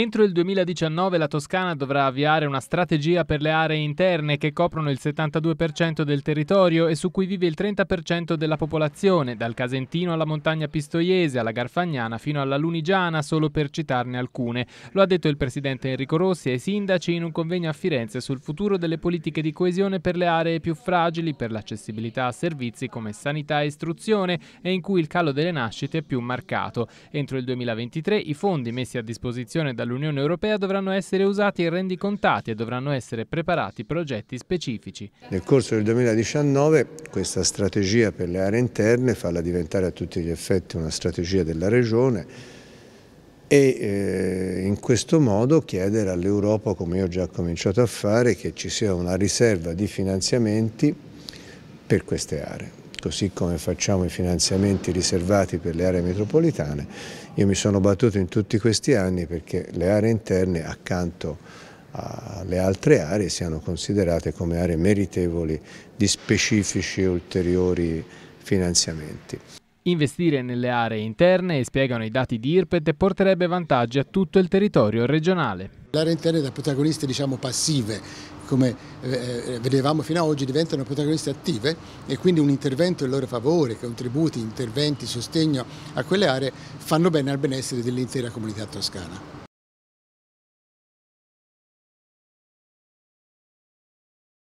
Entro il 2019 la Toscana dovrà avviare una strategia per le aree interne che coprono il 72% del territorio e su cui vive il 30% della popolazione, dal Casentino alla montagna pistoiese, alla Garfagnana fino alla Lunigiana, solo per citarne alcune. Lo ha detto il presidente Enrico Rossi ai sindaci in un convegno a Firenze sul futuro delle politiche di coesione per le aree più fragili, per l'accessibilità a servizi come sanità e istruzione e in cui il calo delle nascite è più marcato. Entro il 2023 i fondi messi a disposizione dal dall'Unione Europea dovranno essere usati i rendicontati e dovranno essere preparati progetti specifici. Nel corso del 2019 questa strategia per le aree interne farla diventare a tutti gli effetti una strategia della Regione e eh, in questo modo chiedere all'Europa, come io ho già cominciato a fare, che ci sia una riserva di finanziamenti per queste aree così come facciamo i finanziamenti riservati per le aree metropolitane. Io mi sono battuto in tutti questi anni perché le aree interne accanto alle altre aree siano considerate come aree meritevoli di specifici ulteriori finanziamenti. Investire nelle aree interne, spiegano i dati di IRPET, porterebbe vantaggi a tutto il territorio regionale. Le aree interne da protagoniste diciamo, passive, come eh, eh, vedevamo fino ad oggi, diventano protagoniste attive e quindi un intervento in loro favore, contributi, interventi, sostegno a quelle aree fanno bene al benessere dell'intera comunità toscana.